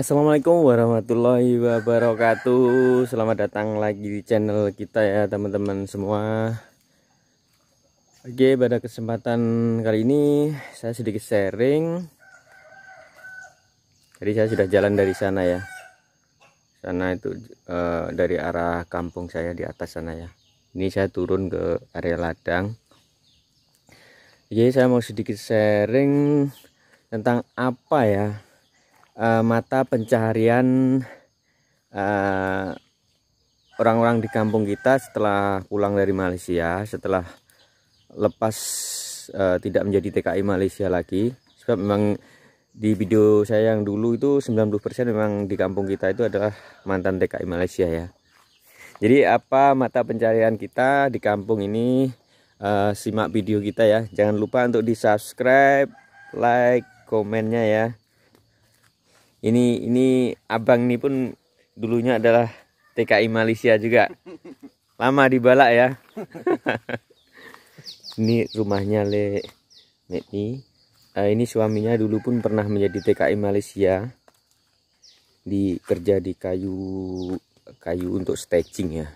Assalamualaikum warahmatullahi wabarakatuh Selamat datang lagi di channel kita ya teman-teman semua Oke pada kesempatan kali ini Saya sedikit sharing Jadi saya sudah jalan dari sana ya Sana itu e, dari arah kampung saya di atas sana ya Ini saya turun ke area ladang Oke saya mau sedikit sharing Tentang apa ya uh, mata pencaharian eh, orang-orang uh, di kampung kita setelah pulang dari Malaysia setelah lepas uh, tidak menjadi TKI Malaysia lagi sebab memang di video saya yang dulu itu 90% memang di kampung kita itu adalah mantan TKI Malaysia ya jadi apa mata pencarian kita di kampung ini uh, simak video kita ya jangan lupa untuk di subscribe like komennya ya ini ini abang ini pun dulunya adalah TKI Malaysia juga lama dibalak ya ini rumahnya Le Meti uh, eh, ini suaminya dulu pun pernah menjadi TKI Malaysia di kerja di kayu kayu untuk staging ya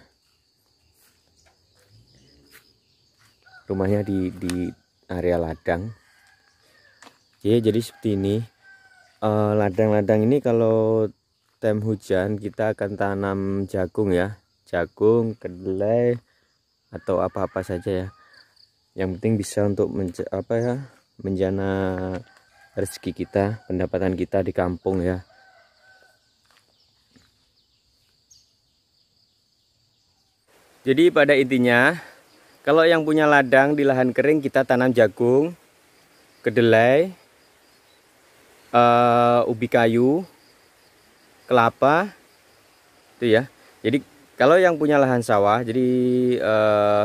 rumahnya di di area ladang Oke, jadi seperti ini Eh, ladang-ladang ini kalau tem hujan kita akan tanam jagung ya jagung kedelai atau apa-apa saja ya yang penting bisa untuk apa ya menjana rezeki kita pendapatan kita di kampung ya jadi pada intinya kalau yang punya ladang di lahan kering kita tanam jagung kedelai uh, ubi kayu, kelapa, itu ya. Jadi kalau yang punya lahan sawah, jadi uh, eh,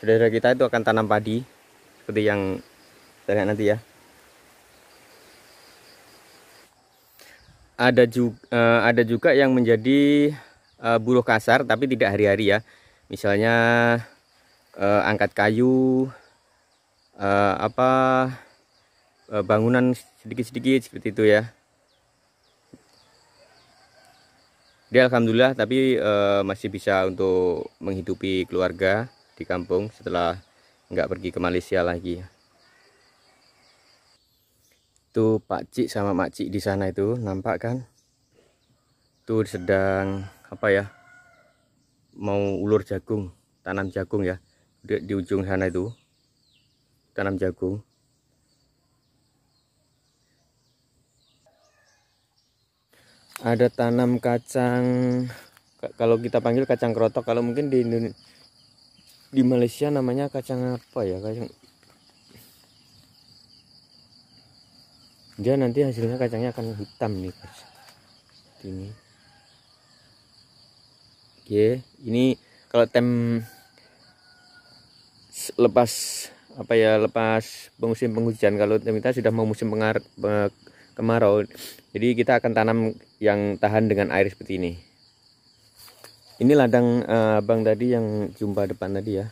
saudara kita itu akan tanam padi seperti yang saya nanti ya. Ada juga uh, eh, ada juga yang menjadi uh, buruh kasar tapi tidak hari-hari ya. Misalnya uh, angkat kayu, uh, apa uh, bangunan sedikit-sedikit seperti itu ya dia alhamdulillah tapi e, masih bisa untuk menghidupi keluarga di kampung setelah nggak pergi ke Malaysia lagi itu Pak Cik sama Mak Cik di sana itu nampak kan itu sedang apa ya mau ulur jagung tanam jagung ya di, di ujung sana itu tanam jagung ada tanam kacang kalau kita panggil kacang kerotok kalau mungkin di Indonesia, di Malaysia namanya kacang apa ya kacang dia nanti hasilnya kacangnya akan hitam nih guys ini oke ini kalau tem lepas apa ya lepas musim penghujan kalau kita sudah mau musim pengar, kemarau jadi kita akan tanam yang tahan dengan air seperti ini ini ladang uh, abang tadi yang jumpa depan tadi ya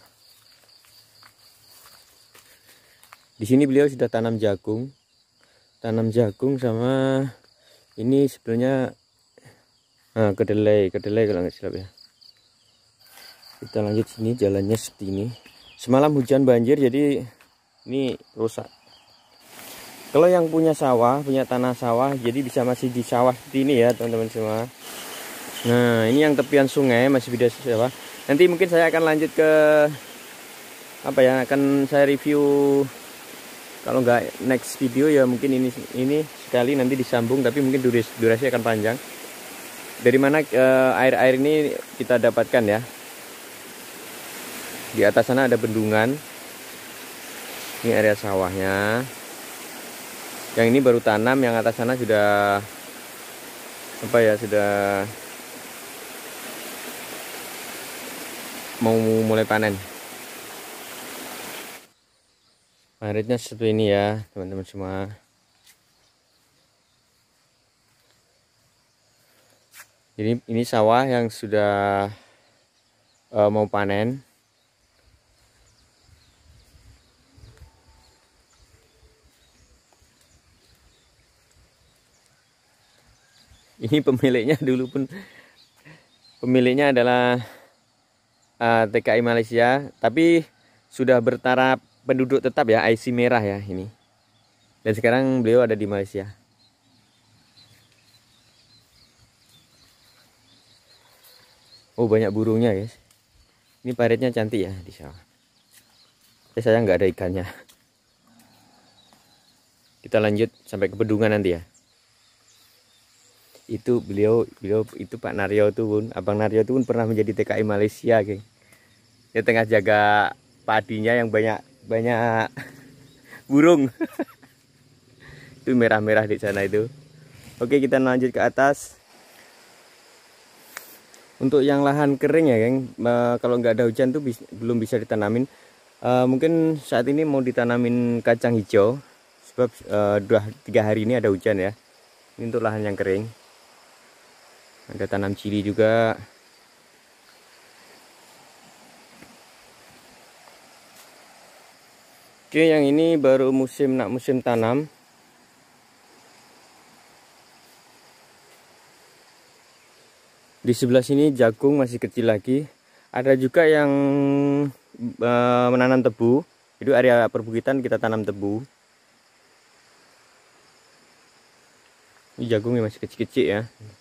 di sini beliau sudah tanam jagung tanam jagung sama ini sebenarnya nah, kedelai kedelai kalau nggak silap ya kita lanjut sini jalannya seperti ini semalam hujan banjir jadi ini rusak kalau yang punya sawah punya tanah sawah jadi bisa masih di sawah seperti ini ya teman-teman semua nah ini yang tepian sungai masih beda sawah nanti mungkin saya akan lanjut ke apa ya akan saya review kalau nggak next video ya mungkin ini ini sekali nanti disambung tapi mungkin durasi durasi akan panjang dari mana eh, air-air ini kita dapatkan ya di atas sana ada bendungan ini area sawahnya yang ini baru tanam yang atas sana sudah apa ya sudah mau mulai panen maritnya seperti ini ya teman-teman semua jadi ini sawah yang sudah uh, mau panen ini pemiliknya dulu pun pemiliknya adalah uh, eh, TKI Malaysia tapi sudah bertaraf penduduk tetap ya IC merah ya ini dan sekarang beliau ada di Malaysia oh banyak burungnya guys ini paritnya cantik ya di sawah saya eh, saya nggak ada ikannya kita lanjut sampai ke pedungan nanti ya itu beliau beliau itu Pak Naryo tuh pun Abang Naryo tuh pun pernah menjadi TKI Malaysia geng dia tengah jaga padinya yang banyak banyak burung itu merah-merah di sana itu oke kita lanjut ke atas untuk yang lahan kering ya geng kalau nggak ada hujan tuh belum bisa ditanamin e, mungkin saat ini mau ditanamin kacang hijau sebab e, dua tiga hari ini ada hujan ya ini untuk lahan yang kering ada tanam cili juga oke yang ini baru musim nak musim tanam di sebelah sini jagung masih kecil lagi ada juga yang e, menanam tebu itu area perbukitan kita tanam tebu ini jagungnya masih kecil-kecil ya